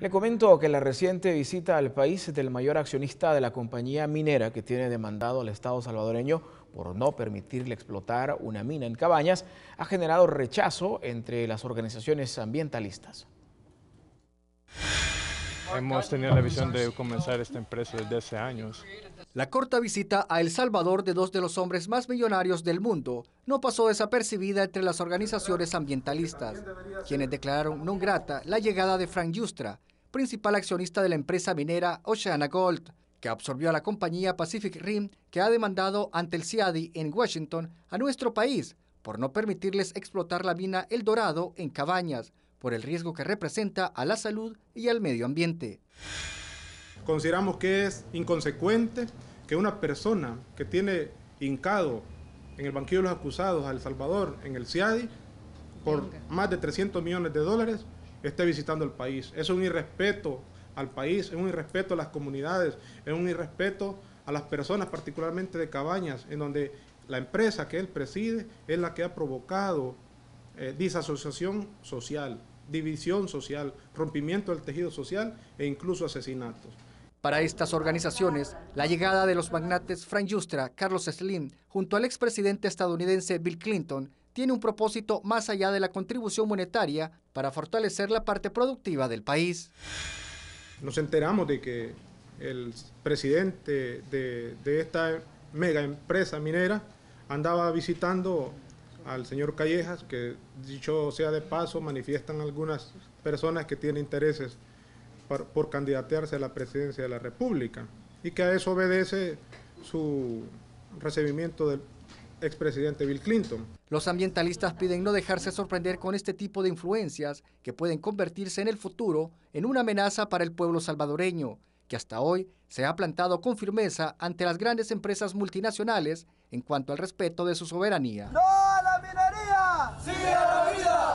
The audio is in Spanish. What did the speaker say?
Le comento que la reciente visita al país del mayor accionista de la compañía minera que tiene demandado al Estado salvadoreño por no permitirle explotar una mina en Cabañas ha generado rechazo entre las organizaciones ambientalistas. Hemos tenido la visión de comenzar esta empresa desde hace años. La corta visita a El Salvador de dos de los hombres más millonarios del mundo no pasó desapercibida entre las organizaciones ambientalistas, quienes declararon no grata la llegada de Frank Yustra, principal accionista de la empresa minera Oceana Gold, que absorbió a la compañía Pacific Rim, que ha demandado ante el CIADI en Washington a nuestro país por no permitirles explotar la mina El Dorado en Cabañas, por el riesgo que representa a la salud y al medio ambiente. Consideramos que es inconsecuente que una persona que tiene hincado en el banquillo de los acusados a El Salvador, en el CIADI, por más de 300 millones de dólares, esté visitando el país. Es un irrespeto al país, es un irrespeto a las comunidades, es un irrespeto a las personas, particularmente de Cabañas, en donde la empresa que él preside es la que ha provocado eh, disasociación social, división social, rompimiento del tejido social e incluso asesinatos. Para estas organizaciones, la llegada de los magnates Frank Justra, Carlos Slim, junto al expresidente estadounidense Bill Clinton, tiene un propósito más allá de la contribución monetaria para fortalecer la parte productiva del país. Nos enteramos de que el presidente de, esta mega empresa minera andaba visitando al señor Callejas, que dicho sea de paso, manifiestan algunas personas que tienen intereses por, por, candidatearse a la presidencia de la República y que a eso obedece su recibimiento del expresidente Bill Clinton. Los ambientalistas piden no dejarse sorprender con este tipo de influencias que pueden convertirse en el futuro en una amenaza para el pueblo salvadoreño, que hasta hoy se ha plantado con firmeza ante las grandes empresas multinacionales en cuanto al respeto de su soberanía. ¡No a la minería! ¡Sí a la vida!